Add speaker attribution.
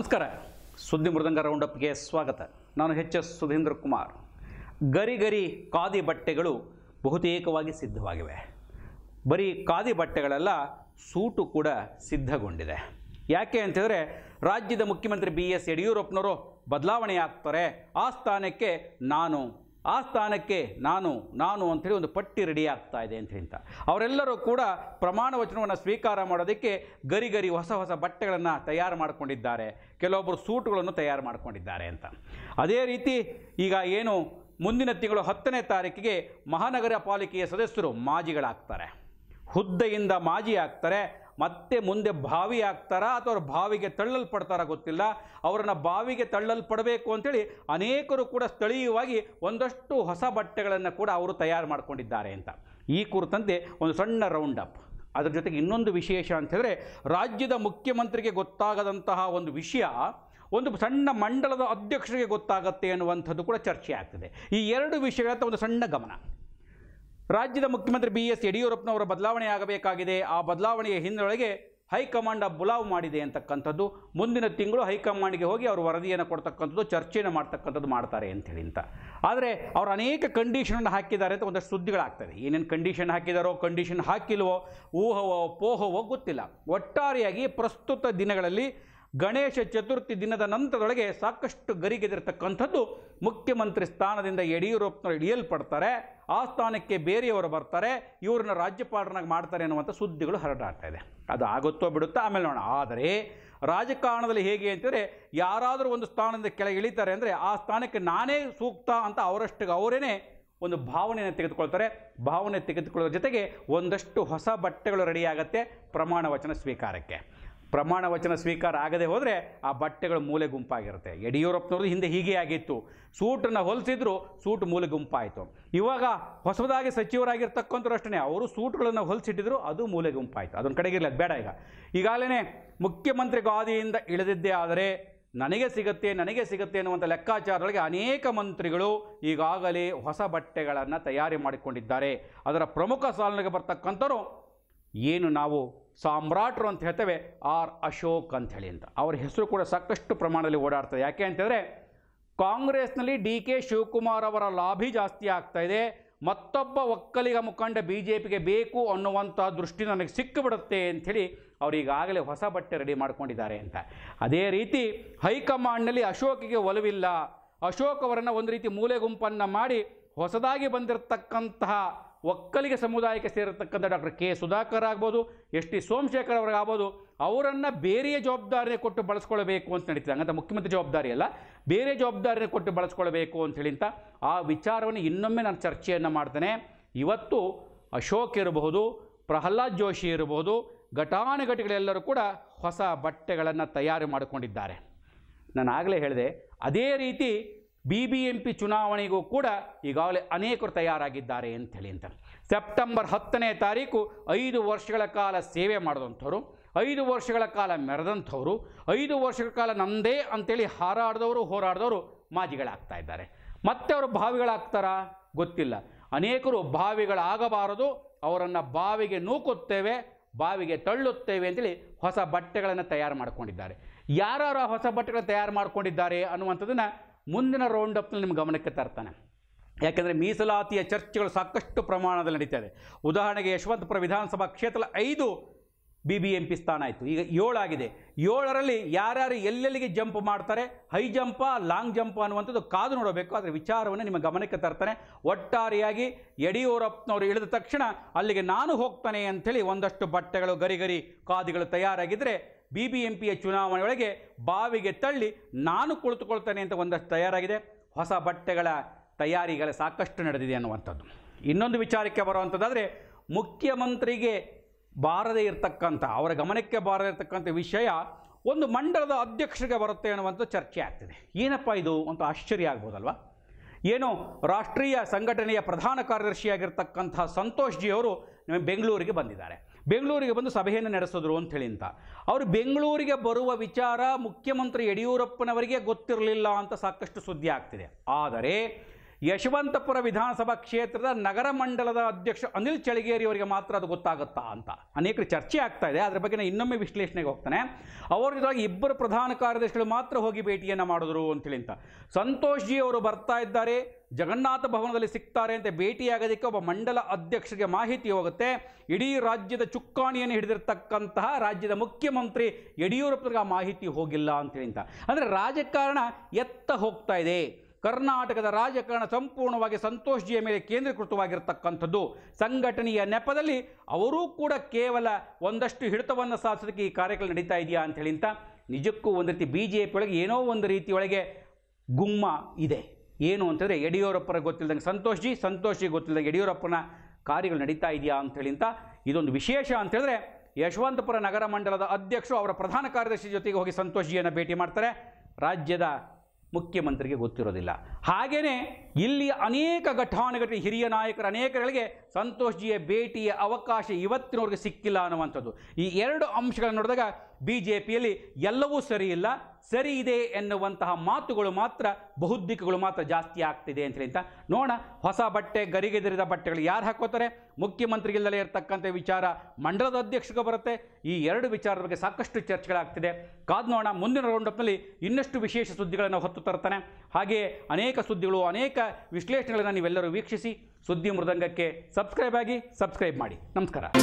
Speaker 1: ನಮಸ್ಕಾರ ಸುದ್ದಿ ಮೃದಂಗ ರೌಂಡಪ್ಗೆ ಸ್ವಾಗತ ನಾನು ಎಚ್ ಎಸ್ ಸುಧೀಂದ್ರ ಕುಮಾರ್ ಗರಿ ಗರಿ ಖಾದಿ ಬಟ್ಟೆಗಳು ಬಹುತೇಕವಾಗಿ ಸಿದ್ಧವಾಗಿವೆ ಬರೀ ಖಾದಿ ಬಟ್ಟೆಗಳೆಲ್ಲ ಸೂಟು ಕೂಡ ಸಿದ್ಧಗೊಂಡಿದೆ ಯಾಕೆ ಅಂತಂದರೆ ರಾಜ್ಯದ ಮುಖ್ಯಮಂತ್ರಿ ಬಿ ಎಸ್ ಯಡಿಯೂರಪ್ಪನವರು ಬದಲಾವಣೆ ಆ ಸ್ಥಾನಕ್ಕೆ ನಾನು ಆ ಸ್ಥಾನಕ್ಕೆ ನಾನು ನಾನು ಅಂಥೇಳಿ ಒಂದು ಪಟ್ಟಿ ರೆಡಿ ಆಗ್ತಾ ಇದೆ ಅಂತ ಹೇಳ್ತಾ ಅವರೆಲ್ಲರೂ ಕೂಡ ಪ್ರಮಾಣ ವಚನವನ್ನು ಸ್ವೀಕಾರ ಮಾಡೋದಕ್ಕೆ ಗರಿ ಗರಿ ಹೊಸ ಹೊಸ ಬಟ್ಟೆಗಳನ್ನು ತಯಾರು ಮಾಡಿಕೊಂಡಿದ್ದಾರೆ ಕೆಲವೊಬ್ಬರು ಸೂಟುಗಳನ್ನು ತಯಾರು ಮಾಡಿಕೊಂಡಿದ್ದಾರೆ ಅಂತ ಅದೇ ರೀತಿ ಈಗ ಏನು ಮುಂದಿನ ತಿಂಗಳು ಹತ್ತನೇ ತಾರೀಕಿಗೆ ಮಹಾನಗರ ಪಾಲಿಕೆಯ ಸದಸ್ಯರು ಮಾಜಿಗಳಾಗ್ತಾರೆ ಹುದ್ದೆಯಿಂದ ಮಾಜಿ ಆಗ್ತಾರೆ ಮತ್ತೆ ಮುಂದೆ ಬಾವಿ ಆಗ್ತಾರಾ ಅಥವಾ ಅವ್ರ ಬಾವಿಗೆ ತಳ್ಳಲ್ಪಡ್ತಾರಾ ಗೊತ್ತಿಲ್ಲ ಅವರನ್ನು ಬಾವಿಗೆ ತಳ್ಳಲ್ಪಡಬೇಕು ಅಂತೇಳಿ ಅನೇಕರು ಕೂಡ ಸ್ಥಳೀಯವಾಗಿ ಒಂದಷ್ಟು ಹೊಸ ಬಟ್ಟೆಗಳನ್ನು ಕೂಡ ಅವರು ತಯಾರು ಮಾಡಿಕೊಂಡಿದ್ದಾರೆ ಅಂತ ಈ ಕುರಿತಂತೆ ಒಂದು ಸಣ್ಣ ರೌಂಡ್ ಅಪ್ ಅದರ ಜೊತೆಗೆ ಇನ್ನೊಂದು ವಿಶೇಷ ಅಂತ ಹೇಳಿದ್ರೆ ರಾಜ್ಯದ ಮುಖ್ಯಮಂತ್ರಿಗೆ ಗೊತ್ತಾಗದಂತಹ ಒಂದು ವಿಷಯ ಒಂದು ಸಣ್ಣ ಮಂಡಲದ ಅಧ್ಯಕ್ಷರಿಗೆ ಗೊತ್ತಾಗತ್ತೆ ಅನ್ನುವಂಥದ್ದು ಕೂಡ ಚರ್ಚೆ ಆಗ್ತದೆ ಈ ಎರಡು ವಿಷಯಗಳ ಒಂದು ಸಣ್ಣ ಗಮನ ರಾಜ್ಯದ ಮುಖ್ಯಮಂತ್ರಿ ಬಿ ಎಸ್ ಯಡಿಯೂರಪ್ಪನವರ ಬದಲಾವಣೆ ಆಗಬೇಕಾಗಿದೆ ಆ ಬದಲಾವಣೆಯ ಹಿನ್ನೆಲೆಗೆ ಹೈಕಮಾಂಡ್ ಬುಲಾವ್ ಮಾಡಿದೆ ಅಂತಕ್ಕಂಥದ್ದು ಮುಂದಿನ ತಿಂಗಳು ಹೈಕಮಾಂಡ್ಗೆ ಹೋಗಿ ಅವರು ವರದಿಯನ್ನು ಕೊಡ್ತಕ್ಕಂಥದ್ದು ಚರ್ಚೆಯನ್ನು ಮಾಡ್ತಕ್ಕಂಥದ್ದು ಮಾಡ್ತಾರೆ ಅಂತೇಳಿ ಅಂತ ಆದರೆ ಅವರು ಅನೇಕ ಕಂಡೀಷನನ್ನು ಹಾಕಿದ್ದಾರೆ ಅಂತ ಒಂದಷ್ಟು ಸುದ್ದಿಗಳಾಗ್ತವೆ ಏನೇನು ಕಂಡೀಷನ್ ಹಾಕಿದಾರೋ ಕಂಡೀಷನ್ ಹಾಕಿಲ್ವೋ ಊಹವೋ ಪೋಹವೋ ಗೊತ್ತಿಲ್ಲ ಒಟ್ಟಾರೆಯಾಗಿ ಪ್ರಸ್ತುತ ದಿನಗಳಲ್ಲಿ ಗಣೇಶ ಚತುರ್ಥಿ ದಿನದ ನಂತರದೊಳಗೆ ಸಾಕಷ್ಟು ಗರಿಗೆದಿರತಕ್ಕಂಥದ್ದು ಮುಖ್ಯಮಂತ್ರಿ ಸ್ಥಾನದಿಂದ ಯಡಿಯೂರಪ್ಪನವರು ಇಳಿಯಲ್ಪಡ್ತಾರೆ ಆ ಸ್ಥಾನಕ್ಕೆ ಬೇರೆಯವರು ಬರ್ತಾರೆ ಇವ್ರನ್ನ ರಾಜ್ಯಪಾಲರನ್ನಾಗಿ ಮಾಡ್ತಾರೆ ಅನ್ನುವಂಥ ಸುದ್ದಿಗಳು ಹರಡಾಡ್ತಾ ಇದೆ ಅದು ಆಗುತ್ತೋ ಬಿಡುತ್ತೋ ಆಮೇಲೆ ನೋಡೋಣ ಆದರೆ ರಾಜಕಾರಣದಲ್ಲಿ ಹೇಗೆ ಅಂತಂದರೆ ಯಾರಾದರೂ ಒಂದು ಸ್ಥಾನದಿಂದ ಕೆಳಗೆ ಇಳಿತಾರೆ ಅಂದರೆ ಆ ಸ್ಥಾನಕ್ಕೆ ನಾನೇ ಸೂಕ್ತ ಅಂತ ಅವರಷ್ಟಿಗೆ ಅವರೇ ಒಂದು ಭಾವನೆಯನ್ನು ತೆಗೆದುಕೊಳ್ತಾರೆ ಭಾವನೆ ತೆಗೆದುಕೊಳ್ಳೋದ್ರ ಜೊತೆಗೆ ಒಂದಷ್ಟು ಹೊಸ ಬಟ್ಟೆಗಳು ರೆಡಿಯಾಗತ್ತೆ ಪ್ರಮಾಣ ವಚನ ಸ್ವೀಕಾರಕ್ಕೆ ಪ್ರಮಾಣ ವಚನ ಸ್ವೀಕಾರ ಆಗದೆ ಹೋದರೆ ಆ ಬಟ್ಟೆಗಳು ಮೂಲೆ ಗುಂಪಾಗಿರುತ್ತೆ ಯಡಿಯೂರಪ್ಪನವ್ರದ್ದು ಹಿಂದೆ ಹೀಗೆ ಆಗಿತ್ತು ಸೂಟನ್ನು ಹೊಲಿಸಿದ್ರು ಸೂಟ್ ಮೂಲೆ ಗುಂಪಾಯಿತು ಇವಾಗ ಹೊಸದಾಗಿ ಸಚಿವರಾಗಿರ್ತಕ್ಕಂಥವ್ರು ಅಷ್ಟೇ ಅವರು ಸೂಟ್ಗಳನ್ನು ಹೊಲಿಸಿಟ್ಟಿದ್ರು ಅದು ಮೂಲೆ ಗುಂಪಾಯಿತು ಅದೊಂದು ಕಡೆಗಿರಲಿ ಬೇಡ ಈಗ ಈಗಾಗಲೇ ಮುಖ್ಯಮಂತ್ರಿ ಗಾದಿಯಿಂದ ಇಳಿದಿದ್ದೇ ಆದರೆ ನನಗೆ ಸಿಗುತ್ತೆ ನನಗೆ ಸಿಗುತ್ತೆ ಅನ್ನುವಂಥ ಲೆಕ್ಕಾಚಾರದೊಳಗೆ ಅನೇಕ ಮಂತ್ರಿಗಳು ಈಗಾಗಲೇ ಹೊಸ ಬಟ್ಟೆಗಳನ್ನು ತಯಾರಿ ಮಾಡಿಕೊಂಡಿದ್ದಾರೆ ಅದರ ಪ್ರಮುಖ ಸಾಲನೆಗೆ ಬರ್ತಕ್ಕಂಥವ್ರು ಏನು ನಾವು ಸಾಮ್ರಾಟರು ಅಂತ ಹೇಳ್ತೇವೆ ಆರ್ ಅಶೋಕ್ ಅಂಥೇಳಿ ಅಂತ ಅವರ ಹೆಸರು ಕೂಡ ಸಾಕಷ್ಟು ಪ್ರಮಾಣದಲ್ಲಿ ಓಡಾಡ್ತಾರೆ ಯಾಕೆ ಅಂತಂದರೆ ಕಾಂಗ್ರೆಸ್ನಲ್ಲಿ ಡಿ ಕೆ ಶಿವಕುಮಾರ್ ಅವರ ಲಾಭಿ ಜಾಸ್ತಿ ಆಗ್ತಾ ಇದೆ ಮತ್ತೊಬ್ಬ ಒಕ್ಕಲಿಗ ಮುಖಂಡ ಬಿ ಜೆ ಪಿಗೆ ಬೇಕು ಅನ್ನುವಂಥ ದೃಷ್ಟಿ ನನಗೆ ಸಿಕ್ಕಿಬಿಡುತ್ತೆ ಅಂಥೇಳಿ ಅವರೀಗಾಗಲೇ ಹೊಸ ಬಟ್ಟೆ ರೆಡಿ ಮಾಡ್ಕೊಂಡಿದ್ದಾರೆ ಅಂತ ಅದೇ ರೀತಿ ಹೈಕಮಾಂಡ್ನಲ್ಲಿ ಅಶೋಕಿಗೆ ಒಲವಿಲ್ಲ ಅಶೋಕ್ ಅವರನ್ನು ಒಂದು ರೀತಿ ಮೂಲೆ ಗುಂಪನ್ನು ಮಾಡಿ ಹೊಸದಾಗಿ ಬಂದಿರತಕ್ಕಂತಹ ಒಕ್ಕಲಿಗ ಸಮುದಾಯಕ್ಕೆ ಸೇರಿರತಕ್ಕಂಥ ಡಾಕ್ಟರ್ ಕೆ ಸುಧಾಕರ್ ಆಗ್ಬೋದು ಎಸ್ ಟಿ ಸೋಮಶೇಖರ್ ಅವ್ರಿಗೆ ಆಗ್ಬೋದು ಅವರನ್ನು ಬೇರೆಯ ಜವಾಬ್ದಾರಿ ಕೊಟ್ಟು ಬಳಸ್ಕೊಳ್ಬೇಕು ಅಂತ ನಡೀತದೆ ಹಂಗಂತ ಮುಖ್ಯಮಂತ್ರಿ ಜವಾಬ್ದಾರಿ ಅಲ್ಲ ಬೇರೆ ಜವಾಬ್ದಾರಿನ ಕೊಟ್ಟು ಬಳಸ್ಕೊಳ್ಬೇಕು ಅಂಥೇಳಿ ಅಂತ ಆ ವಿಚಾರವನ್ನು ಇನ್ನೊಮ್ಮೆ ನಾನು ಚರ್ಚೆಯನ್ನು ಮಾಡ್ತೇನೆ ಇವತ್ತು ಅಶೋಕ್ ಇರಬಹುದು ಪ್ರಹ್ಲಾದ್ ಜೋಶಿ ಇರಬಹುದು ಘಟಾನುಘಟಿಗಳೆಲ್ಲರೂ ಕೂಡ ಹೊಸ ಬಟ್ಟೆಗಳನ್ನು ತಯಾರು ಮಾಡಿಕೊಂಡಿದ್ದಾರೆ ನಾನು ಆಗಲೇ ಹೇಳಿದೆ ಅದೇ ರೀತಿ ಬಿ ಬಿ ಎಂ ಪಿ ಚುನಾವಣೆಗೂ ಕೂಡ ಈಗಾಗಲೇ ಅನೇಕರು ತಯಾರಾಗಿದ್ದಾರೆ ಅಂಥೇಳಿ ಅಂತ ಸೆಪ್ಟೆಂಬರ್ ಹತ್ತನೇ ತಾರೀಕು ಐದು ವರ್ಷಗಳ ಕಾಲ ಸೇವೆ ಮಾಡಿದಂಥವ್ರು ಐದು ವರ್ಷಗಳ ಕಾಲ ಮೆರೆದಂಥವ್ರು ಐದು ವರ್ಷಗಳ ಕಾಲ ನಂದೇ ಅಂತೇಳಿ ಹಾರಾಡಿದವರು ಹೋರಾಡಿದವರು ಮಾಜಿಗಳಾಗ್ತಾ ಇದ್ದಾರೆ ಮತ್ತೆ ಅವರು ಬಾವಿಗಳಾಗ್ತಾರಾ ಗೊತ್ತಿಲ್ಲ ಅನೇಕರು ಬಾವಿಗಳಾಗಬಾರದು ಅವರನ್ನು ಬಾವಿಗೆ ನೂಕುತ್ತೇವೆ ಬಾವಿಗೆ ತಳ್ಳುತ್ತೇವೆ ಅಂತೇಳಿ ಹೊಸ ಬಟ್ಟೆಗಳನ್ನು ತಯಾರು ಮಾಡಿಕೊಂಡಿದ್ದಾರೆ ಯಾರು ಹೊಸ ಬಟ್ಟೆಗಳನ್ನು ತಯಾರು ಮಾಡಿಕೊಂಡಿದ್ದಾರೆ ಅನ್ನುವಂಥದ್ದನ್ನು ಮುಂದಿನ ರೌಂಡ್ ನಿಮ್ಮ ಗಮನಕ್ಕೆ ತರ್ತಾನೆ ಯಾಕೆಂದರೆ ಮೀಸಲಾತಿಯ ಚರ್ಚೆಗಳು ಸಾಕಷ್ಟು ಪ್ರಮಾಣದಲ್ಲಿ ನಡೀತಾ ಇದೆ ಉದಾಹರಣೆಗೆ ಯಶವಂತಪುರ ವಿಧಾನಸಭಾ ಕ್ಷೇತ್ರ ಐದು ಬಿ ಬಿ ಎಂ ಪಿ ಸ್ಥಾನ ಆಯಿತು ಈಗ ಏಳಾಗಿದೆ ಏಳರಲ್ಲಿ ಯಾರ್ಯಾರು ಎಲ್ಲೆಲ್ಲಿಗೆ ಜಂಪ್ ಮಾಡ್ತಾರೆ ಹೈ ಜಂಪ ಲಾಂಗ್ ಜಂಪ್ ಅನ್ನುವಂಥದ್ದು ಕಾದು ನೋಡಬೇಕು ಅದರ ವಿಚಾರವನ್ನು ನಿಮ್ಮ ಗಮನಕ್ಕೆ ತರ್ತಾನೆ ಒಟ್ಟಾರೆಯಾಗಿ ಯಡಿಯೂರಪ್ಪನವರು ಇಳಿದ ತಕ್ಷಣ ಅಲ್ಲಿಗೆ ನಾನು ಹೋಗ್ತಾನೆ ಅಂಥೇಳಿ ಒಂದಷ್ಟು ಬಟ್ಟೆಗಳು ಗರಿಗರಿ ಕಾದಿಗಳು ತಯಾರಾಗಿದ್ದರೆ ಬಿ ಬಿ ಎಂ ಪಿಯ ಚುನಾವಣೆಯೊಳಗೆ ಬಾವಿಗೆ ತಳ್ಳಿ ನಾನು ಕುಳಿತುಕೊಳ್ತೇನೆ ಅಂತ ಒಂದಷ್ಟು ತಯಾರಾಗಿದೆ ಹೊಸ ಬಟ್ಟೆಗಳ ತಯಾರಿಗಳ ಸಾಕಷ್ಟು ನಡೆದಿದೆ ಅನ್ನುವಂಥದ್ದು ಇನ್ನೊಂದು ವಿಚಾರಕ್ಕೆ ಬರುವಂಥದ್ದಾದರೆ ಮುಖ್ಯಮಂತ್ರಿಗೆ ಬಾರದೇ ಇರತಕ್ಕಂಥ ಅವರ ಗಮನಕ್ಕೆ ಬಾರದೇ ಇರತಕ್ಕಂಥ ವಿಷಯ ಒಂದು ಮಂಡಲದ ಅಧ್ಯಕ್ಷರಿಗೆ ಬರುತ್ತೆ ಅನ್ನುವಂಥ ಚರ್ಚೆ ಆಗ್ತಿದೆ ಏನಪ್ಪ ಇದು ಅಂತ ಆಶ್ಚರ್ಯ ಆಗ್ಬೋದಲ್ವ ಏನು ರಾಷ್ಟ್ರೀಯ ಸಂಘಟನೆಯ ಪ್ರಧಾನ ಕಾರ್ಯದರ್ಶಿಯಾಗಿರ್ತಕ್ಕಂಥ ಸಂತೋಷ್ ಜಿ ಅವರು ಬೆಂಗಳೂರಿಗೆ ಬಂದಿದ್ದಾರೆ ಬೆಂಗಳೂರಿಗೆ ಬಂದು ಸಭೆಯನ್ನು ನಡೆಸಿದ್ರು ಅಂಥೇಳಿ ಅಂತ ಅವರು ಬೆಂಗಳೂರಿಗೆ ಬರುವ ವಿಚಾರ ಮುಖ್ಯಮಂತ್ರಿ ಯಡಿಯೂರಪ್ಪನವರಿಗೆ ಗೊತ್ತಿರಲಿಲ್ಲ ಅಂತ ಸಾಕಷ್ಟು ಸುದ್ದಿ ಆಗ್ತಿದೆ ಆದರೆ ಯಶವಂತಪುರ ವಿಧಾನಸಭಾ ಕ್ಷೇತ್ರದ ನಗರ ಮಂಡಲದ ಅಧ್ಯಕ್ಷ ಅನಿಲ್ ಚಳಿಗೇರಿ ಅವರಿಗೆ ಮಾತ್ರ ಅದು ಗೊತ್ತಾಗುತ್ತಾ ಅಂತ ಅನೇಕರು ಚರ್ಚೆ ಆಗ್ತಾ ಇದೆ ಅದರ ಬಗ್ಗೆ ನಾನು ಇನ್ನೊಮ್ಮೆ ವಿಶ್ಲೇಷಣೆಗೆ ಹೋಗ್ತಾನೆ ಅವರ ಜೊತೆಗೆ ಇಬ್ಬರು ಪ್ರಧಾನ ಕಾರ್ಯದರ್ಶಿಗಳು ಮಾತ್ರ ಹೋಗಿ ಭೇಟಿಯನ್ನು ಮಾಡಿದ್ರು ಅಂತೇಳಿ ಅಂತ ಸಂತೋಷ್ ಜಿ ಅವರು ಬರ್ತಾ ಇದ್ದಾರೆ ಜಗನ್ನಾಥ ಭವನದಲ್ಲಿ ಸಿಗ್ತಾರೆ ಅಂತ ಭೇಟಿಯಾಗೋದಕ್ಕೆ ಒಬ್ಬ ಮಂಡಲ ಅಧ್ಯಕ್ಷರಿಗೆ ಮಾಹಿತಿ ಹೋಗುತ್ತೆ ಇಡೀ ರಾಜ್ಯದ ಚುಕ್ಕಾಣಿಯನ್ನು ಹಿಡಿದಿರ್ತಕ್ಕಂತಹ ರಾಜ್ಯದ ಮುಖ್ಯಮಂತ್ರಿ ಯಡಿಯೂರಪ್ಪನಿಗೆ ಆ ಮಾಹಿತಿ ಹೋಗಿಲ್ಲ ಅಂತೇಳಿ ಅಂತ ಅಂದರೆ ರಾಜಕಾರಣ ಎತ್ತ ಹೋಗ್ತಾ ಇದೆ ಕರ್ನಾಟಕದ ರಾಜಕಾರಣ ಸಂಪೂರ್ಣವಾಗಿ ಸಂತೋಷ್ಜಿಯ ಮೇಲೆ ಕೇಂದ್ರೀಕೃತವಾಗಿರತಕ್ಕಂಥದ್ದು ಸಂಘಟನೆಯ ನೆಪದಲ್ಲಿ ಅವರೂ ಕೂಡ ಕೇವಲ ಒಂದಷ್ಟು ಹಿಡಿತವನ್ನು ಸಾಧಿಸೋದಕ್ಕೆ ಈ ಕಾರ್ಯಕ್ರಮ ನಡೀತಾ ಇದೆಯಾ ಅಂತ ನಿಜಕ್ಕೂ ಒಂದು ರೀತಿ ಬಿ ಜೆ ಒಳಗೆ ಏನೋ ಒಂದು ರೀತಿಯೊಳಗೆ ಗುಮ್ಮ ಇದೆ ಏನು ಅಂತಂದರೆ ಯಡಿಯೂರಪ್ಪರ ಗೊತ್ತಿಲ್ಲದಂಗೆ ಸಂತೋಷ್ ಜಿ ಸಂತೋಷ್ ಜಿ ಗೊತ್ತಿಲ್ಲದಂಗೆ ಯಡಿಯೂರಪ್ಪನ ಕಾರ್ಯಗಳು ನಡೀತಾ ಇದೆಯಾ ಅಂತ ಇದೊಂದು ವಿಶೇಷ ಅಂತ ಹೇಳಿದ್ರೆ ಯಶವಂತಪುರ ನಗರ ಮಂಡಲದ ಅಧ್ಯಕ್ಷರು ಅವರ ಪ್ರಧಾನ ಕಾರ್ಯದರ್ಶಿ ಜೊತೆಗೆ ಹೋಗಿ ಸಂತೋಷ್ ಜಿಯನ್ನು ಭೇಟಿ ಮಾಡ್ತಾರೆ ರಾಜ್ಯದ ಮುಖ್ಯಮಂತ್ರಿಗೆ ಗೊತ್ತಿರೋದಿಲ್ಲ ಹಾಗೆಯೇ ಇಲ್ಲಿ ಅನೇಕ ಘಟಾನುಘಟಿ ಹಿರಿಯ ನಾಯಕರ ಅನೇಕರಿಗೆ ಸಂತೋಷ್ಜಿಯ ಭೇಟಿಯ ಅವಕಾಶ ಇವತ್ತಿನವರೆಗೆ ಸಿಕ್ಕಿಲ್ಲ ಅನ್ನುವಂಥದ್ದು ಈ ಎರಡು ಅಂಶಗಳನ್ನು ನೋಡಿದಾಗ ಬಿ ಜೆ ಪಿಯಲ್ಲಿ ಎಲ್ಲವೂ ಸರಿ ಇಲ್ಲ ಸರಿ ಇದೆ ಎನ್ನುವಂತಹ ಮಾತುಗಳು ಮಾತ್ರ ಬಹುದ್ದಿಕ್ಕುಗಳು ಮಾತ್ರ ಜಾಸ್ತಿ ಆಗ್ತಿದೆ ಅಂತ ಅಂತ ನೋಡ ಹೊಸ ಬಟ್ಟೆ ಗರಿಗೆದರಿದ ಬಟ್ಟೆಗಳು ಯಾರು ಹಾಕೋತಾರೆ ಮುಖ್ಯಮಂತ್ರಿಗಿಲ್ಲದೆ ಇರತಕ್ಕಂಥ ವಿಚಾರ ಮಂಡಲದ ಅಧ್ಯಕ್ಷಕ್ಕೆ ಬರುತ್ತೆ ಈ ಎರಡು ವಿಚಾರದ ಬಗ್ಗೆ ಸಾಕಷ್ಟು ಚರ್ಚೆಗಳಾಗ್ತಿದೆ ಕಾದ್ ನೋಡೋಣ ಮುಂದಿನ ರೌಂಡಪ್ನಲ್ಲಿ ಇನ್ನಷ್ಟು ವಿಶೇಷ ಸುದ್ದಿಗಳನ್ನು ಹೊತ್ತು ತರ್ತಾನೆ ಹಾಗೆಯೇ ಅನೇಕ ಸುದ್ದಿಗಳು ಅನೇಕ ವಿಶ್ಲೇಷಣೆಗಳನ್ನು ನೀವೆಲ್ಲರೂ ವೀಕ್ಷಿಸಿ ಸುದ್ದಿ ಮೃದಂಗಕ್ಕೆ ಸಬ್ಸ್ಕ್ರೈಬ್ ಆಗಿ ಸಬ್ಸ್ಕ್ರೈಬ್ ಮಾಡಿ ನಮಸ್ಕಾರ